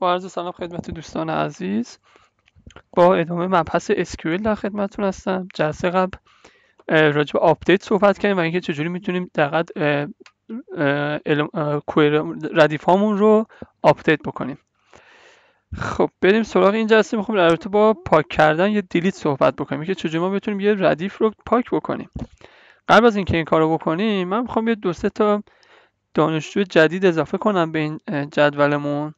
با عرض سلام خدمت دوستان عزیز با ادامه مبحث SQL در خدمتتون هستم جلسه قبل راجع به آپدیت صحبت کردیم و اینکه چجوری میتونیم دقیقا ردیف هامون رو آپدیت بکنیم خب بریم سراغ این جلسه میخوام در با پاک کردن یه دیلیت صحبت بکنیم که چجوری ما بتونیم یه ردیف رو پاک بکنیم قبل از اینکه این کار رو بکنیم من میخوام یه دو تا دانشجو جدید اضافه کنم به این جدولمون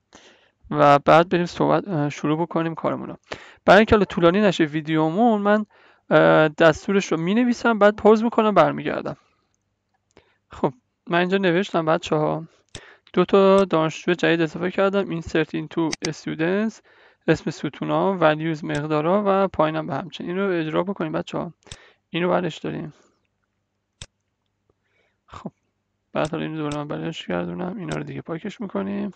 و بعد بریم صحبت شروع بکنیم کارمون رو برای اینکه حالا طولانی نشه ویدیومون من دستورش رو می نویسم بعد پوز میکنم برمیگردم خب من اینجا نوشتم بچه ها دو تا دانشجو جدید اضافه کردم insert into students اسم ستونا values ها و پایینم به همچنین این رو اجرا بکنیم بچه ها این رو برش داریم خب بعد حالا این رو من برش گردونم اینا رو دیگه پاکش میکنیم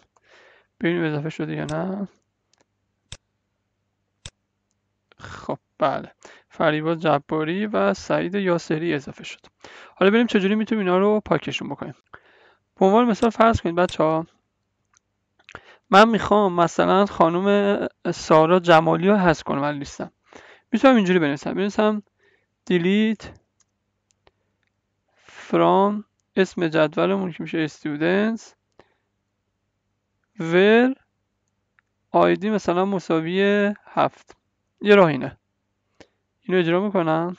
ببینیم اضافه شده یا نه خب بله فریبا جباری و سعید یاسری اضافه شد حالا بریم چجوری میتونیم اینا رو پاکشون بکنیم به عنوان مثال فرض کنید بچه ها من میخوام مثلا خانم سارا جمالی رو هست کنم ولی لیستم میتونم اینجوری بنویسم بنویسم دیلیت فرام اسم جدولمون که میشه استیودنس ور آیدی مثلا مساوی هفت یه راه اینه اینو اجرا میکنم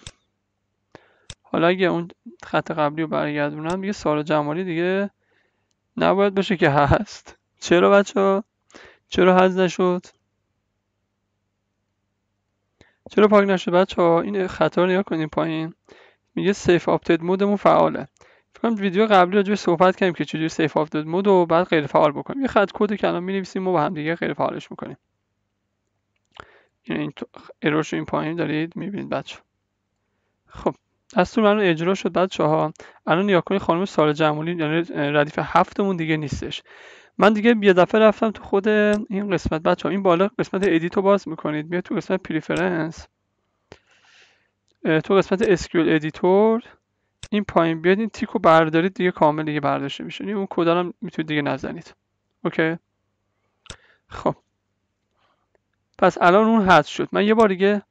حالا اگه اون خط قبلی رو برگردونم دیگه سال جمالی دیگه نباید باشه که هست چرا بچه چرا حذف نشد چرا پاک نشد بچه این خطا رو نگاه کنیم پایین میگه سیف آپدیت مودمون فعاله کنم ویدیو قبلی راجع به صحبت کردیم که چجوری سیف آف داد مود و بعد غیر فعال بکنیم یه خط کد که الان می‌نویسیم و با هم دیگه غیر فعالش می‌کنیم یعنی این ایرورش این پایین دارید می‌بینید بچه خب دستور من اجرا شد بچه ها الان نیاکنی خانم سال جمولی یعنی ردیف هفتمون دیگه نیستش من دیگه یه دفعه رفتم تو خود این قسمت بچه ها این بالا قسمت ادیت رو باز میکنید میاد تو قسمت پریفرنس تو قسمت اسکیول ادیتور این پایین بیاد این تیک رو بردارید دیگه کامل دیگه برداشته میشه اون کد هم میتونید دیگه نزنید اوکی خب پس الان اون حذف شد من یه بار دیگه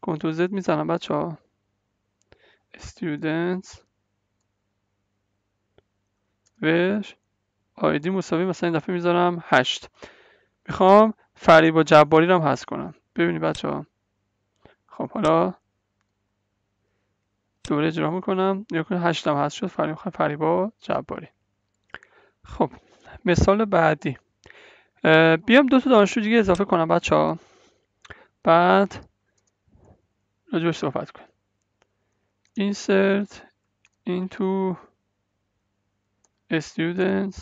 کنترل زد میزنم بچه ها students و ایدی مساوی مثلا این دفعه میذارم هشت میخوام فریب و جباری رو هم هست کنم ببینید بچه ها خب حالا دوباره اجرا میکنم یا کنه هشتم هست شد فریم فریبا جباری خب مثال بعدی بیام دو تا دانشجو دیگه اضافه کنم بچه ها بعد راجبش صحبت کنیم insert into students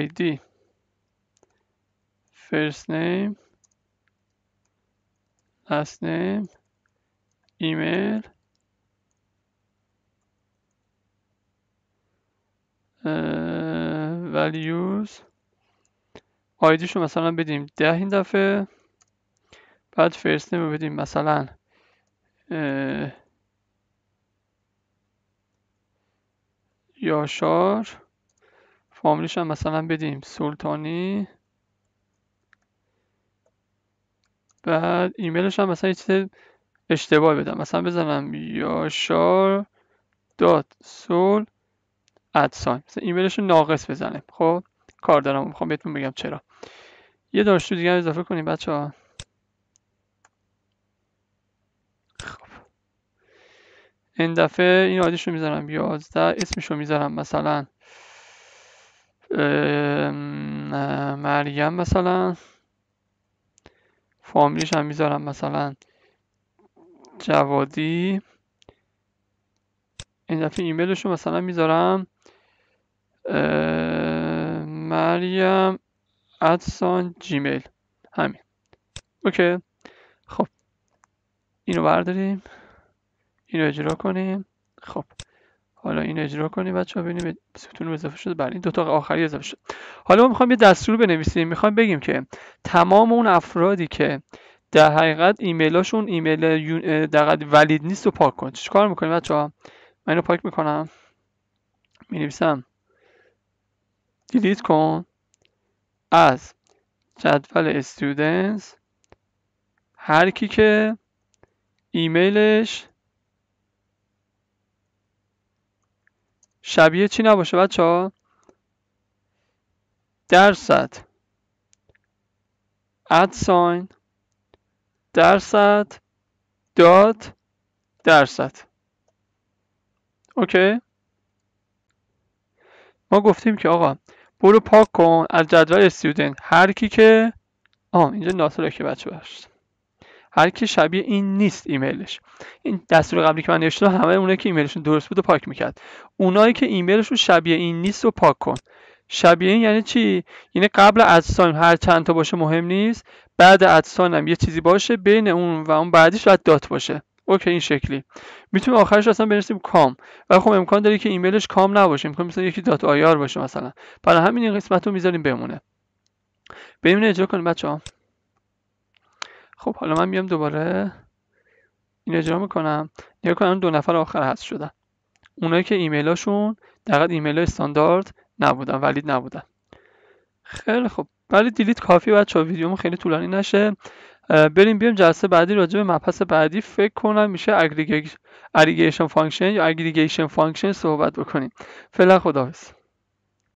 id first name last name email values آیدیشو مثلا بدیم ده این دفعه بعد فرست نیم بدیم مثلا یاشار فاملیش هم مثلا بدیم سلطانی بعد ایمیلش هم مثلا یه اشتباه بدم مثلا بزنم یاشار دات سول ادساین مثلا ایمیلش رو ناقص بزنیم خب کار دارم میخوام بهتون بگم چرا یه دانشجو دیگه اضافه کنیم بچه ها خب. این دفعه این آدیش رو میذارم یازده اسمش رو میذارم مثلا مریم مثلا فامیلیش هم میذارم مثلا جوادی این دفعه ایمیلش رو مثلا میذارم مریم ادسان جیمیل همین اوکی خب اینو برداریم اینو اجرا کنیم خب حالا این اجرا کنیم بچه ها ببینیم ستون اضافه شده بر بله، این دو آخری اضافه شد حالا ما میخوایم یه دستور بنویسیم میخوایم بگیم که تمام اون افرادی که در حقیقت ایمیلاشون ایمیل در حقیقت ولید نیست رو پاک کن چیکار میکنیم بچه ها من اینو پاک میکنم مینویسم دیلیت کن از جدول استودنس هر کی که ایمیلش شبیه چی نباشه بچه ها درصد ساین درصد داد درصد اوکی ما گفتیم که آقا برو پاک کن از جدول استودنت هر کی که آه اینجا ناصر که بچه هر کی شبیه این نیست ایمیلش این دستور قبلی که من نوشتم همه اونایی که ایمیلشون درست بود و پاک میکرد اونایی که ایمیلشون شبیه این نیست رو پاک کن شبیه این یعنی چی یعنی قبل از ساین هر چند تا باشه مهم نیست بعد از ساین هم یه چیزی باشه بین اون و اون بعدیش باید دات باشه اوکی این شکلی میتونیم آخرش اصلا بنویسیم کام و خب امکان داره که ایمیلش کام نباشه امکان مثلا یکی دات آی آر باشه مثلا برای همین این قسمت رو میذاریم بمونه بریم اجرا کنیم بچه ها خب حالا من میام دوباره این اجرا میکنم نگاه کنم دو نفر آخر هست شدن اونایی که ایمیلاشون دقیقا ایمیل استاندارد نبودن ولید نبودن خیلی خب ولی دیلیت کافی بچه ها ویدیومون خیلی طولانی نشه بریم بیام جلسه بعدی راجع به مبحث بعدی فکر کنم میشه اگریگیشن فانکشن یا اگریگیشن فانکشن صحبت بکنیم فعلا خداحافظ